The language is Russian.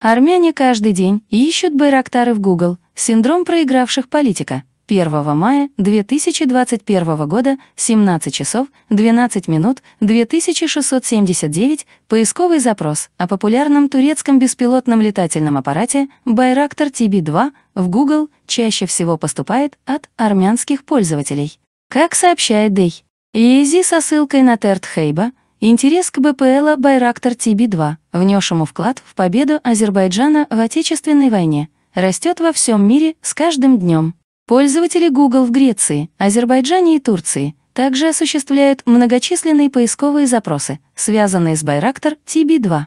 Армяне каждый день ищут Байрактары в Google. Синдром проигравших политика. 1 мая 2021 года, 17 часов, 12 минут, 2679, поисковый запрос о популярном турецком беспилотном летательном аппарате Байрактар TB2 в Google чаще всего поступает от армянских пользователей. Как сообщает Дей, ЕЗИ со ссылкой на Терт Хейба — Интерес к БПЛ «Байрактор ТБ-2», внесшему вклад в победу Азербайджана в Отечественной войне, растет во всем мире с каждым днем. Пользователи Google в Греции, Азербайджане и Турции также осуществляют многочисленные поисковые запросы, связанные с Байрактор ТБ-2.